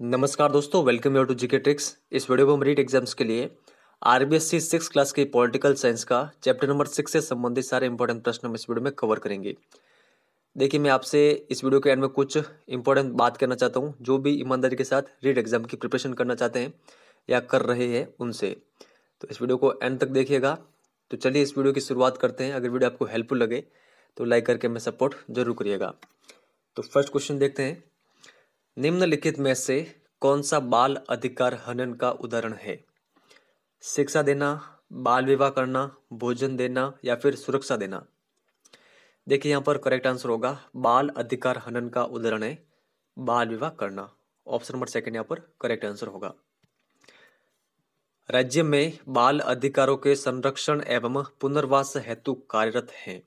नमस्कार दोस्तों welcome you to GK tricks इस वीडियो में हम रीट एग्जाम्स के लिए R B S C six class के पॉलिटिकल साइंस का चैप्टर नंबर सिक्स से संबंधित सारे इंपॉर्टेंट प्रश्न हम इस वीडियो में कवर करेंगे देखिए मैं आपसे इस वीडियो के एंड में कुछ इंपॉर्टेंट बात करना चाहता हूँ जो भी ईमानदारी के साथ रीट एग्जाम की प्रिपरेशन करना चाहते हैं या कर रहे हैं उनसे तो इस वीडियो को एंड तक देखिएगा तो चलिए इस वीडियो की शुरुआत करते हैं अगर वीडियो आपको हेल्पफुल लगे तो लाइक करके हमें सपोर्ट जरूर करिएगा तो फर्स्ट क्वेश्चन देखते हैं निम्नलिखित में से कौन सा बाल अधिकार हनन का उदाहरण है शिक्षा देना बाल विवाह करना भोजन देना या फिर सुरक्षा देना देखिए यहाँ पर करेक्ट आंसर होगा बाल अधिकार हनन का उदाहरण है बाल विवाह करना ऑप्शन नंबर सेकंड यहाँ पर करेक्ट आंसर होगा राज्य में बाल अधिकारों के संरक्षण एवं पुनर्वास हेतु कार्यरत हैं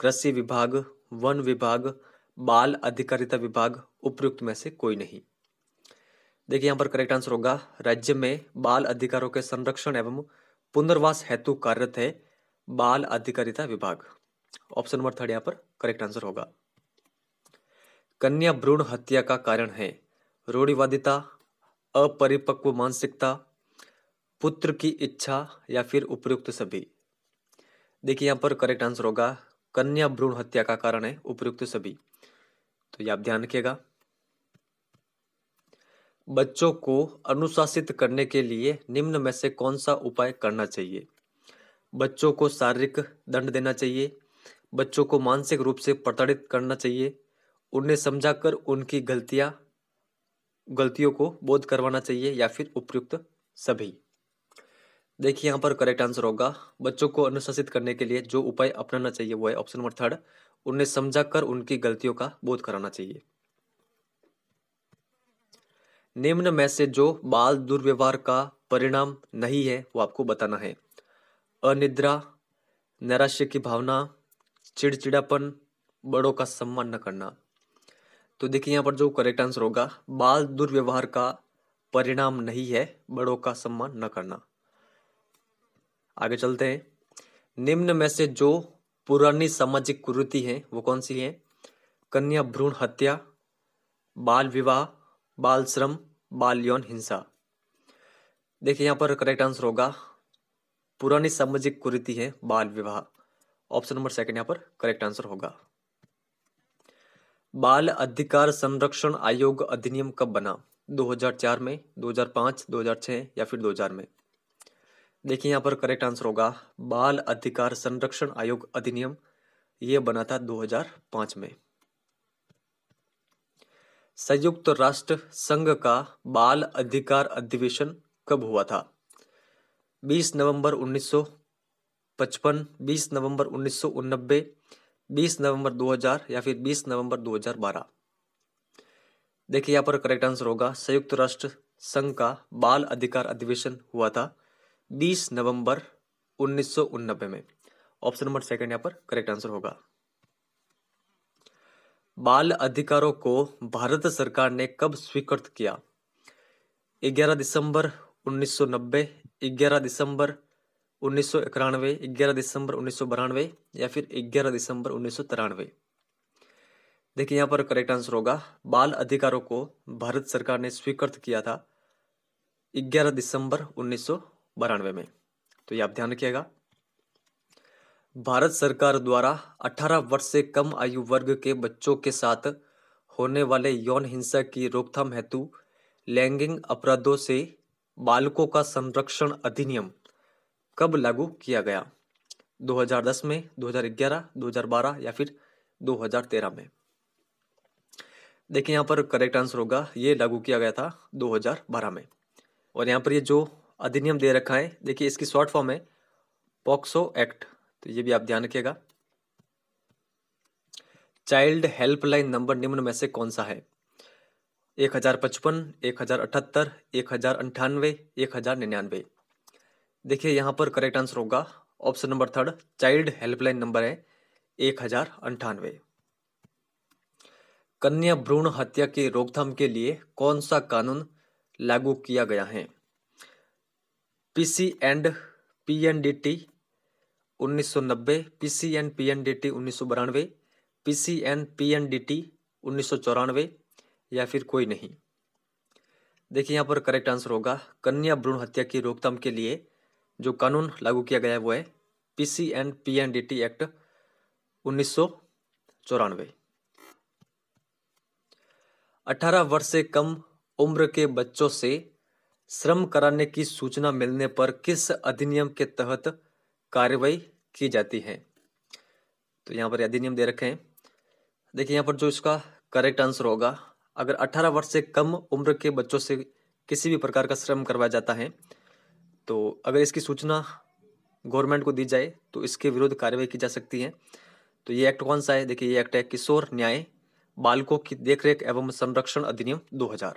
कृषि विभाग वन विभाग बाल अधिकारिता विभाग उपयुक्त में से कोई नहीं देखिए यहाँ पर करेक्ट आंसर होगा राज्य में बाल अधिकारों के संरक्षण एवं पुनर्वास हेतु कार्यरत है बाल अधिकारिता विभाग ऑप्शन नंबर थर्ड यहाँ पर करेक्ट आंसर होगा कन्या भ्रूण हत्या का कारण है रूढ़िवादिता अपरिपक्व मानसिकता पुत्र की इच्छा या फिर उपयुक्त सभी देखिए यहाँ पर करेक्ट आंसर होगा कन्या भ्रूण हत्या का कारण है उपयुक्त सभी तो ये आप ध्यान रखिएगा बच्चों को अनुशासित करने के लिए निम्न में से कौन सा उपाय करना चाहिए बच्चों को शारीरिक दंड देना चाहिए बच्चों को मानसिक रूप से प्रताड़ित करना चाहिए उन्हें समझाकर उनकी गलतियां गलतियों को बोध करवाना चाहिए या फिर उपयुक्त सभी देखिए यहाँ पर करेक्ट आंसर होगा बच्चों को अनुशासित करने के लिए जो उपाय अपनाना चाहिए वो है ऑप्शन नंबर थर्ड उन्हें समझा कर उनकी गलतियों का बोध कराना चाहिए निम्न में से जो बाल दुर्व्यवहार का परिणाम नहीं है वो आपको बताना है अनिद्रा नैराश्य की भावना चिड़चिड़ापन बड़ों का सम्मान न करना तो देखिए यहाँ पर जो करेक्ट आंसर होगा बाल दुर्व्यवहार का परिणाम नहीं है बड़ों का सम्मान न करना आगे चलते हैं निम्न में से जो पुरानी सामाजिक कुरीति है वो कौन सी है कन्या भ्रूण हत्या बाल विवाह बाल श्रम बाल यौन हिंसा देखिए यहाँ पर करेक्ट आंसर होगा पुरानी सामाजिक कुरीति है बाल विवाह ऑप्शन नंबर सेकंड यहाँ पर करेक्ट आंसर होगा बाल अधिकार संरक्षण आयोग अधिनियम कब बना 2004 में 2005, 2006 या फिर 2000 में देखिए यहाँ पर करेक्ट आंसर होगा बाल अधिकार संरक्षण आयोग अधिनियम ये बना था 2005 में संयुक्त राष्ट्र संघ का बाल अधिकार अधिवेशन कब हुआ था 20 नवंबर 1955, 20 नवंबर उन्नीस 20 नवंबर 2000 या फिर 20 नवंबर 2012 देखिए यहाँ पर करेक्ट आंसर होगा संयुक्त राष्ट्र संघ का बाल अधिकार अधिवेशन हुआ था बीस नवंबर उन्नीस में ऑप्शन नंबर सेकंड यहां पर करेक्ट आंसर होगा बाल अधिकारों को भारत सरकार ने कब स्वीकृत किया 11 दिसंबर 1990, 11 दिसंबर उन्नीस सौ दिसंबर उन्नीस या फिर ग्यारह दिसंबर उन्नीस सौ तिरानवे देखिए यहां पर करेक्ट आंसर होगा बाल अधिकारों को भारत सरकार ने स्वीकृत किया था ग्यारह दिसंबर उन्नीस सौ बानवे में तो ये आप ध्यान रखिएगा भारत सरकार द्वारा 18 वर्ष से कम आयु वर्ग के बच्चों के साथ होने वाले यौन हिंसा की रोकथाम हेतु लैंगिक अपराधों से बालकों का संरक्षण अधिनियम कब लागू किया गया 2010 में 2011, 2012 या फिर 2013 में देखिए यहाँ पर करेक्ट आंसर होगा ये लागू किया गया था 2012 में और यहाँ पर ये जो अधिनियम दे रखा है देखिए इसकी शॉर्ट फॉर्म है पॉक्सो एक्ट तो ये भी आप ध्यान रखिएगा चाइल्ड हेल्पलाइन नंबर निम्न में से कौन सा है एक हजार पचपन एक हजार अठहत्तर एक हजार अंठानवे एक हजार निन्यानवे देखिए यहाँ पर करेक्ट आंसर होगा option number third child helpline number है एक हजार अंठानवे कन्या भ्रूण हत्या की रोकथाम के लिए कौन सा कानून लागू किया गया है PC and PNDT 1990 PC and PNDT उन्नीस सौ बानवे पीसी एंड पीएनडीटी उन्नीस सौ चौरानवे या फिर कोई नहीं देखिए यहाँ पर करेक्ट आंसर होगा कन्या भ्रूण हत्या की रोकथाम के लिए जो कानून लागू किया गया है वो है पीसी एंड पीएनडीटी एक्ट उन्नीस सौ चौरानवे अठारह वर्ष से कम उम्र के बच्चों से श्रम कराने की सूचना मिलने पर किस अधिनियम के तहत कार्रवाई की जाती है तो यहाँ पर अधिनियम दे रखे हैं देखिए यहाँ पर जो इसका करेक्ट आंसर होगा अगर 18 वर्ष से कम उम्र के बच्चों से किसी भी प्रकार का श्रम करवाया जाता है तो अगर इसकी सूचना गवर्नमेंट को दी जाए तो इसके विरुद्ध कार्रवाई की जा सकती है तो ये एक्ट कौन सा है देखिए ये एक्ट है किशोर न्याय बालकों की देखरेख एवं संरक्षण अधिनियम 2000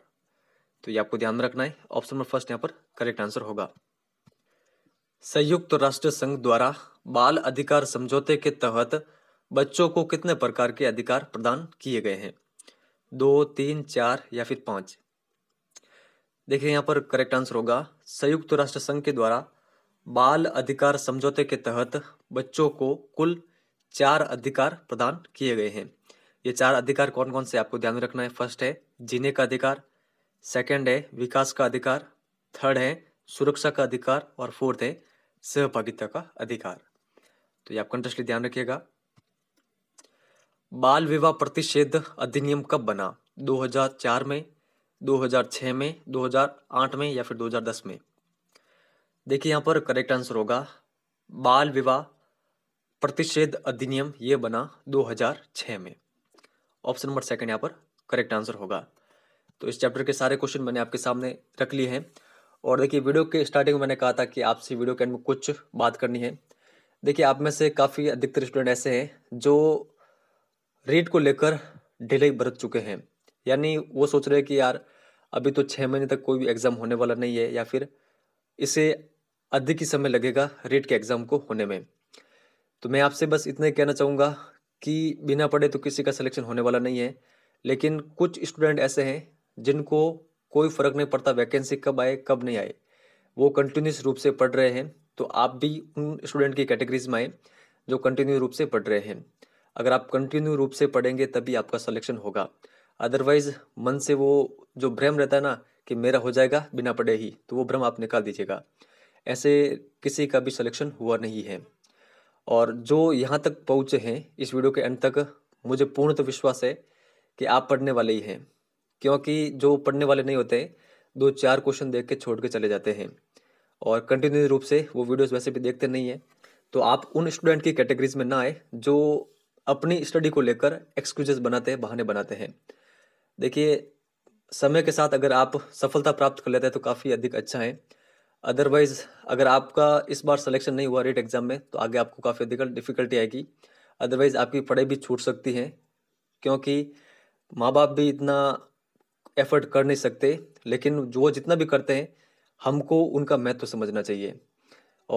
तो ये आपको ध्यान में रखना है ऑप्शन नंबर फर्स्ट यहाँ पर करेक्ट आंसर होगा संयुक्त राष्ट्र संघ द्वारा बाल अधिकार समझौते के तहत बच्चों को कितने प्रकार के अधिकार प्रदान किए गए हैं दो तीन चार या फिर पांच देखिए यहाँ पर करेक्ट आंसर होगा संयुक्त राष्ट्र संघ के द्वारा बाल अधिकार समझौते के तहत बच्चों को कुल चार अधिकार प्रदान किए गए हैं ये चार अधिकार कौन कौन से आपको ध्यान में रखना है फर्स्ट है जीने का अधिकार सेकंड है विकास का अधिकार थर्ड है सुरक्षा का अधिकार और फोर्थ है सहभागिता का अधिकार तो ये आप कंटेस्ट ध्यान रखिएगा बाल विवाह प्रतिषेध अधिनियम कब बना 2004 में 2006 में 2008 में या फिर 2010 में देखिए यहां पर करेक्ट आंसर होगा बाल विवाह प्रतिषेध अधिनियम ये बना 2006 में ऑप्शन नंबर सेकंड यहां पर करेक्ट आंसर होगा तो इस चैप्टर के सारे क्वेश्चन मैंने आपके सामने रख लिए हैं और देखिए वीडियो के स्टार्टिंग में मैंने कहा था कि आपसे वीडियो के एंड में कुछ बात करनी है देखिए आप में से काफ़ी अधिकतर स्टूडेंट ऐसे हैं जो रेट को लेकर डिले बरत चुके हैं यानी वो सोच रहे हैं कि यार अभी तो छः महीने तक कोई भी एग्ज़ाम होने वाला नहीं है या फिर इसे अधिक ही समय लगेगा रेट के एग्ज़ाम को होने में तो मैं आपसे बस इतना ही कहना चाहूँगा कि बिना पढ़े तो किसी का सिलेक्शन होने वाला नहीं है लेकिन कुछ स्टूडेंट ऐसे हैं जिनको कोई फर्क नहीं पड़ता वैकेंसी कब आए कब नहीं आए वो कंटिन्यूस रूप से पढ़ रहे हैं तो आप भी उन स्टूडेंट की कैटेगरीज में आए जो कंटिन्यू रूप से पढ़ रहे हैं अगर आप कंटिन्यू रूप से पढ़ेंगे तभी आपका सलेक्शन होगा अदरवाइज मन से वो जो भ्रम रहता है ना कि मेरा हो जाएगा बिना पढ़े ही तो वो भ्रम आप निकाल दीजिएगा ऐसे किसी का भी सिलेक्शन हुआ नहीं है और जो यहाँ तक पहुँचे हैं इस वीडियो के अंत तक मुझे पूर्णतः तो विश्वास है कि आप पढ़ने वाले ही हैं क्योंकि जो पढ़ने वाले नहीं होते दो चार क्वेश्चन देख के छोड़ के चले जाते हैं और कंटिन्यू रूप से वो वीडियोस वैसे भी देखते नहीं हैं तो आप उन स्टूडेंट की कैटेगरीज में ना आए जो अपनी स्टडी को लेकर एक्सक्यूजेस बनाते हैं बहाने बनाते हैं देखिए समय के साथ अगर आप सफलता प्राप्त कर लेते हैं तो काफ़ी अधिक अच्छा है अदरवाइज अगर आपका इस बार सिलेक्शन नहीं हुआ रेट एग्ज़ाम में तो आगे आपको काफ़ी अधिक डिफ़िकल्टी आएगी अदरवाइज़ आपकी पढ़ाई भी छूट सकती है क्योंकि माँ बाप भी इतना एफर्ट कर नहीं सकते लेकिन जो जितना भी करते हैं हमको उनका महत्व समझना चाहिए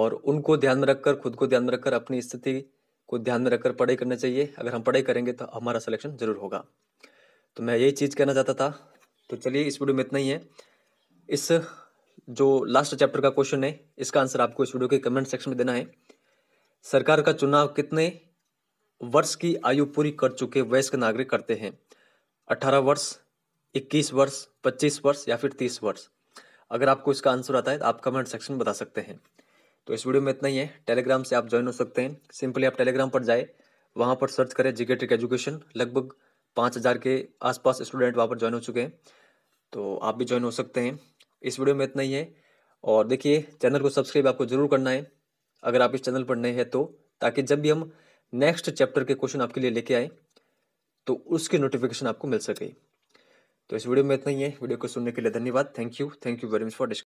और उनको ध्यान में रखकर खुद को ध्यान में रखकर अपनी स्थिति को ध्यान में रखकर पढ़ाई करना चाहिए अगर हम पढ़ाई करेंगे तो हमारा सिलेक्शन जरूर होगा तो मैं यही चीज़ कहना चाहता था तो चलिए इस वीडियो में इतना ही है इस जो लास्ट चैप्टर का क्वेश्चन है इसका आंसर आपको इस वीडियो के कमेंट सेक्शन में देना है सरकार का चुनाव कितने वर्ष की आयु पूरी कर चुके वयस्क नागरिक करते हैं अठारह वर्ष इक्कीस वर्ष पच्चीस वर्ष या फिर तीस वर्ष अगर आपको इसका आंसर आता है तो आप कमेंट सेक्शन में बता सकते हैं तो इस वीडियो में इतना ही है टेलीग्राम से आप ज्वाइन हो सकते हैं सिंपली आप टेलीग्राम पर जाए वहाँ पर सर्च करें जिगेट्रिक एजुकेशन लगभग पाँच हज़ार के आसपास स्टूडेंट वहाँ पर ज्वाइन हो चुके हैं तो आप भी ज्वाइन हो सकते हैं इस वीडियो में इतना ही है और देखिए चैनल को सब्सक्राइब आपको ज़रूर करना है अगर आप इस चैनल पर नए हैं तो ताकि जब भी हम नेक्स्ट चैप्टर के क्वेश्चन आपके लिए लेके आए तो उसकी नोटिफिकेशन आपको मिल सके तो इस वीडियो में इतना ही है वीडियो को सुनने के लिए धन्यवाद thank you thank you very much for